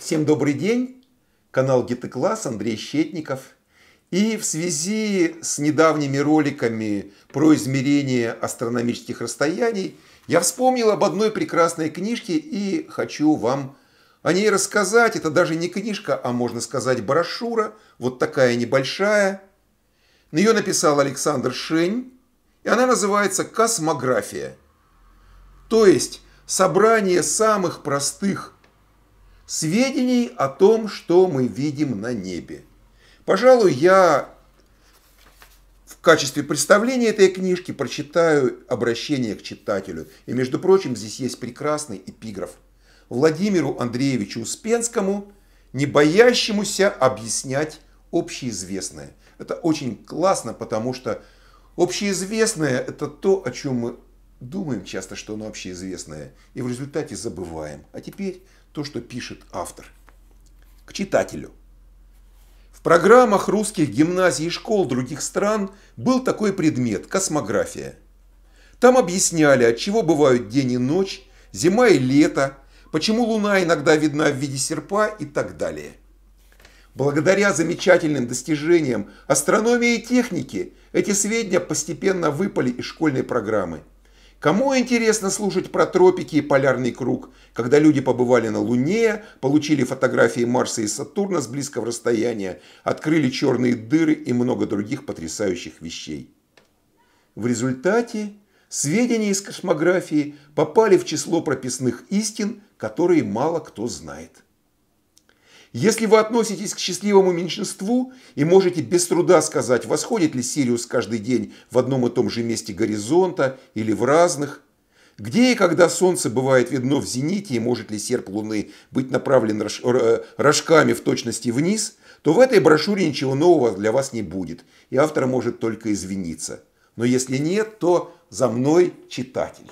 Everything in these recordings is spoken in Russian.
Всем добрый день! Канал Гиты Класс, Андрей Щетников. И в связи с недавними роликами про измерение астрономических расстояний, я вспомнил об одной прекрасной книжке и хочу вам о ней рассказать. Это даже не книжка, а можно сказать брошюра, вот такая небольшая. Ее написал Александр Шень, и она называется «Космография». То есть собрание самых простых сведений о том, что мы видим на небе. Пожалуй, я в качестве представления этой книжки прочитаю обращение к читателю. И, между прочим, здесь есть прекрасный эпиграф. Владимиру Андреевичу Успенскому, не боящемуся объяснять общеизвестное. Это очень классно, потому что общеизвестное – это то, о чем мы Думаем часто, что оно известное, и в результате забываем. А теперь то, что пишет автор. К читателю. В программах русских гимназий и школ других стран был такой предмет – космография. Там объясняли, от чего бывают день и ночь, зима и лето, почему луна иногда видна в виде серпа и так далее. Благодаря замечательным достижениям астрономии и техники эти сведения постепенно выпали из школьной программы – Кому интересно слушать про тропики и полярный круг, когда люди побывали на Луне, получили фотографии Марса и Сатурна с близкого расстояния, открыли черные дыры и много других потрясающих вещей. В результате сведения из космографии попали в число прописных истин, которые мало кто знает. Если вы относитесь к счастливому меньшинству и можете без труда сказать, восходит ли Сириус каждый день в одном и том же месте горизонта или в разных, где и когда солнце бывает видно в зените и может ли серп луны быть направлен рожками в точности вниз, то в этой брошюре ничего нового для вас не будет, и автор может только извиниться. Но если нет, то за мной читатель.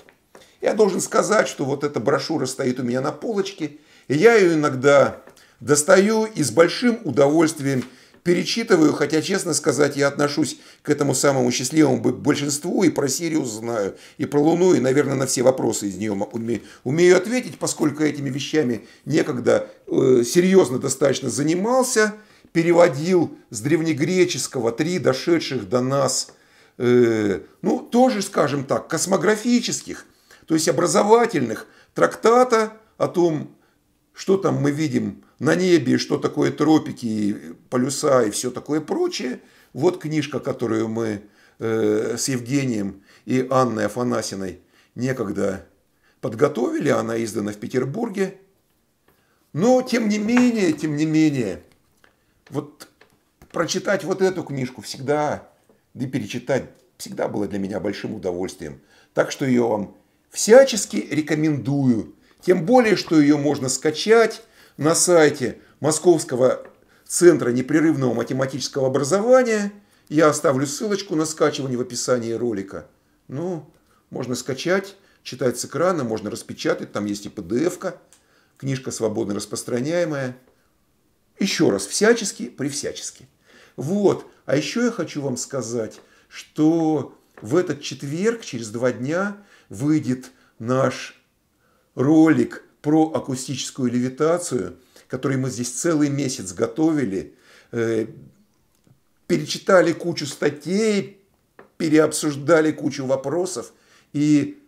Я должен сказать, что вот эта брошюра стоит у меня на полочке, и я ее иногда Достаю и с большим удовольствием перечитываю, хотя, честно сказать, я отношусь к этому самому счастливому большинству и про Сирию знаю, и про Луну, и, наверное, на все вопросы из нее умею ответить, поскольку этими вещами некогда э, серьезно достаточно занимался, переводил с древнегреческого три дошедших до нас, э, ну, тоже, скажем так, космографических, то есть образовательных трактата о том, что там мы видим на небе, что такое тропики, полюса и все такое прочее. Вот книжка, которую мы э, с Евгением и Анной Афанасиной некогда подготовили, она издана в Петербурге. Но, тем не менее, тем не менее, вот прочитать вот эту книжку всегда, да и перечитать всегда было для меня большим удовольствием. Так что ее вам всячески рекомендую – тем более, что ее можно скачать на сайте Московского центра непрерывного математического образования. Я оставлю ссылочку на скачивание в описании ролика. Ну, можно скачать, читать с экрана, можно распечатать, там есть и PDF-ка, книжка свободно распространяемая. Еще раз, всячески, при всячески. Вот, а еще я хочу вам сказать, что в этот четверг, через два дня, выйдет наш ролик про акустическую левитацию, который мы здесь целый месяц готовили, э, перечитали кучу статей, переобсуждали кучу вопросов и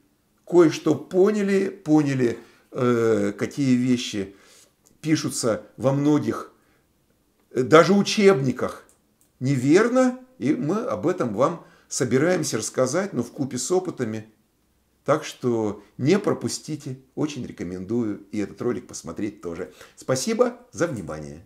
кое-что поняли, поняли, э, какие вещи пишутся во многих, э, даже учебниках, неверно, и мы об этом вам собираемся рассказать, но в купе с опытами – так что не пропустите, очень рекомендую и этот ролик посмотреть тоже. Спасибо за внимание.